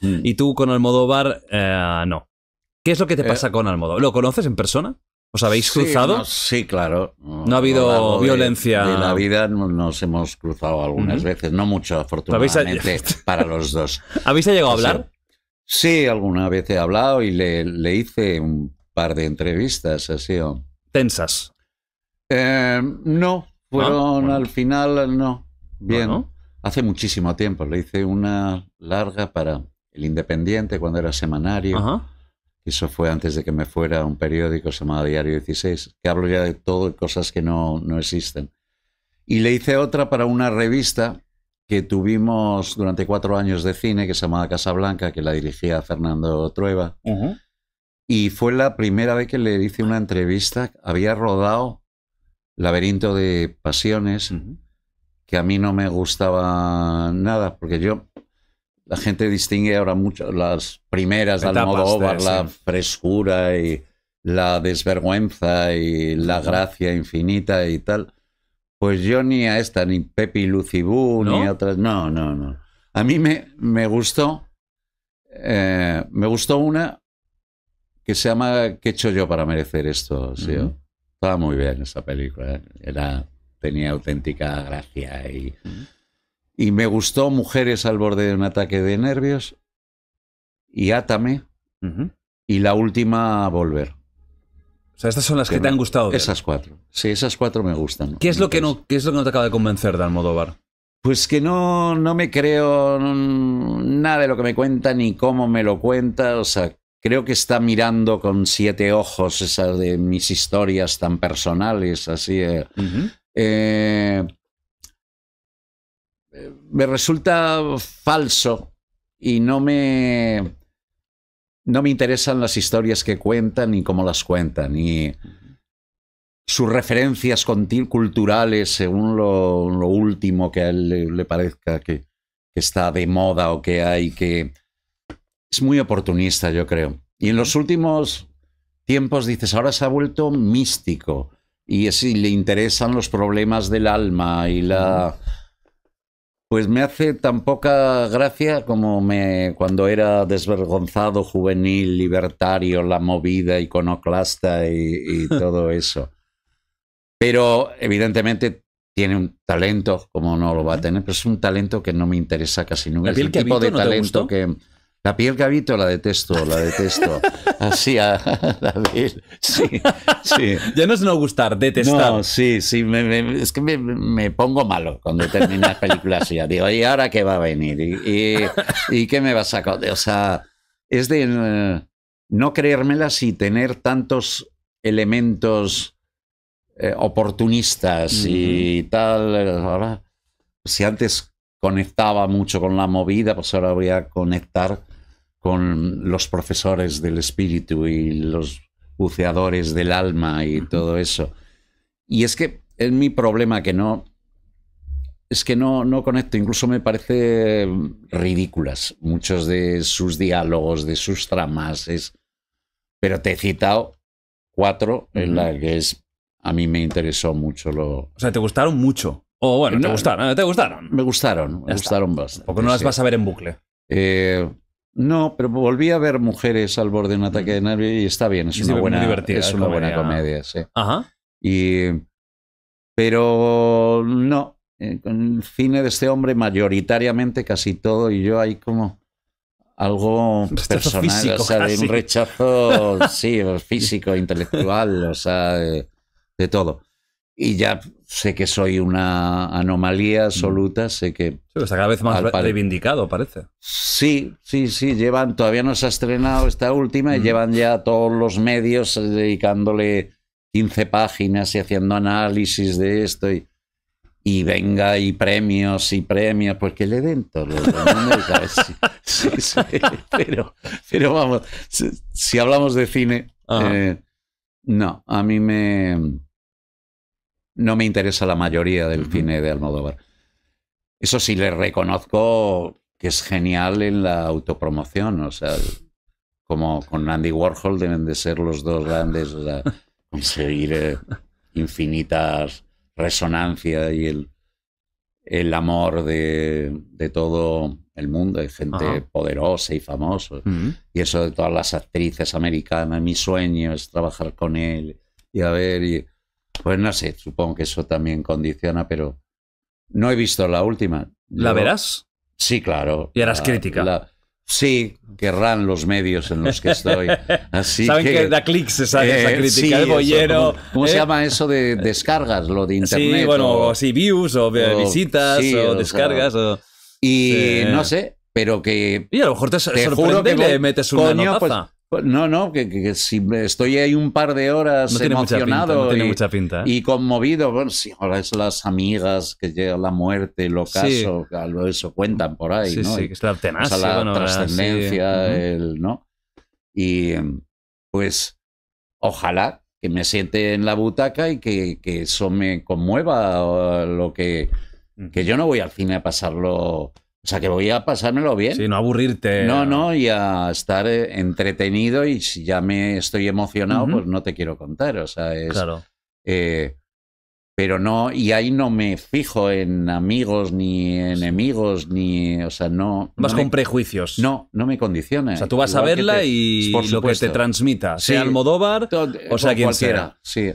Hmm. Y tú con Almodóvar, Bar, eh, no. ¿Qué es lo que te eh, pasa con Almodóvar? ¿Lo conoces en persona? ¿Os habéis cruzado? Sí, claro. No, ha habido violencia. En la vida nos hemos cruzado algunas veces, no mucho, afortunadamente, para los dos. ¿Habéis llegado a hablar? Sí, alguna vez he hablado y le, hice un par de entrevistas, así. ¿Tensas? Eh, no, fueron al final, no. Bien. Hace muchísimo tiempo, le hice una larga para El Independiente cuando era semanario. Eso fue antes de que me fuera a un periódico llamado Diario 16, que hablo ya de todo y cosas que no, existen. Y le hice otra para una revista que tuvimos durante cuatro años de cine, que se llamaba Casa Blanca, que la dirigía Fernando Trueba. Y fue la primera vez que le hice una entrevista. Había rodado Laberinto de Pasiones que a mí no me gustaba nada, porque yo, la gente distingue ahora mucho las primeras de Almodóvar, la frescura y la desvergüenza y la gracia infinita y tal. Pues yo ni a esta, ni Pepi Lucibú, ni a otras. No, no, no. A mí me, me gustó. Eh, me gustó una que se llama ¿Qué he hecho yo para merecer esto? ¿sí? Estaba muy bien esa película. ¿eh? Era tenía auténtica gracia. Y, me gustó Mujeres al borde de un ataque de nervios y Átame y la última Volver. O sea, estas son las que, te han gustado. Esas cuatro. Sí, esas cuatro me gustan. ¿Qué es lo, que, no, es lo que te acaba de convencer de Almodóvar? Pues que no, no me creo nada de lo que me cuenta ni cómo me lo cuenta. O sea, creo que está mirando con siete ojos esas de mis historias tan personales, así. Eh, eh, eh, me resulta falso y no me, no me interesan las historias que cuentan ni cómo las cuentan, ni sus referencias culturales según lo, último que a él le, parezca que, que está de moda o que hay que... Es muy oportunista, yo creo. Y en los últimos tiempos dices, ahora se ha vuelto místico, y si le interesan los problemas del alma y la... Pues me hace tan poca gracia como me cuando era desvergonzado, juvenil, libertario, la movida, iconoclasta y, todo eso. Pero evidentemente tiene un talento, como no lo va a tener, pero es un talento que no me interesa casi nunca. el tipo de talento que la piel que habito la detesto, la detesto. Así, a, David. Sí, sí. Ya no es no gustar, detestar. No, sí, sí. es que me, pongo malo cuando termina las películas. Ya digo, ¿y ahora qué va a venir? ¿Y, y, qué me va a sacar? O sea, es de eh, no creérmelas y tener tantos elementos eh, oportunistas y tal. Eh, si antes conectaba mucho con la movida, pues ahora voy a conectar con los profesores del espíritu y los buceadores del alma y todo eso. Y es que es mi problema que no. Es que no, no conecto, incluso me parece ridículas muchos de sus diálogos, de sus tramas. Es, pero te he citado cuatro en la que es. A mí me interesó mucho lo. O sea, te gustaron mucho. O bueno, no, te gustaron, te gustaron. Me gustaron, me gustaron está. bastante. Porque no las vas a ver en bucle. Eh, no, pero volví a ver mujeres al borde de un ataque de mm. nervios y está bien, es una buena, es una buena comedia, sí. Ajá. Y, pero no, eh, el cine de este hombre mayoritariamente casi todo y yo ahí como algo personal, o sea, de un rechazo, sí, físico, intelectual, o sea, de todo y ya sé que soy una anomalía mm. absoluta, sé que... cada vez más reivindicado, parece. Sí, sí, sí, llevan, todavía no se ha estrenado esta última y mm. llevan ya todos los medios eh, dedicándole 15 páginas y haciendo análisis de esto y, venga y premios y premios, porque que le den todo. sí, pero, pero vamos, si, hablamos de cine, eh, no, a mí me no me interesa la mayoría del cine de Almodóvar. Eso sí, le reconozco que es genial en la autopromoción, o sea, como con Andy Warhol deben de ser los dos grandes, o conseguir eh, infinitas resonancias y el, amor de, todo el mundo, hay gente poderosa y famosa. Y eso de todas las actrices americanas, mi sueño es trabajar con él y a ver, y pues no sé, supongo que eso también condiciona, pero no he visto la última. ¿La verás? Sí, claro. Y harás crítica. sí, querrán los medios en los que estoy. Así Saben que, da clics esa, esa eh, crítica, sí, el ¿eh? bollero. ¿Cómo, se ¿eh? llama eso de descargas, lo de internet? Sí, bueno, o, sí, views, o, visitas, o, descargas. o, y no sé, pero que. Y a lo mejor te, sorprende le metes una coño, pues, pues, no, no, que, que, si estoy ahí un par de horas emocionado y, conmovido, bueno, sí, ahora es las amigas que llega la muerte, el ocaso, eso cuentan por ahí, ¿no? Sí, que es la la trascendencia, el, ¿no? Y pues ojalá que me siente en la butaca y que, eso me conmueva lo que que yo no voy al cine a pasarlo o sea, que voy a pasármelo bien. Sí, no aburrirte. No, no, y a estar eh, entretenido y si ya me estoy emocionado, pues no te quiero contar. O sea, es... Claro. Eh, pero no, y ahí no me fijo en amigos ni enemigos, ni, o sea, no... Vas con prejuicios. No, no me condiciona. O sea, tú vas a verla y lo que te transmita, sea Almodóvar o sea quien cualquiera, Sí.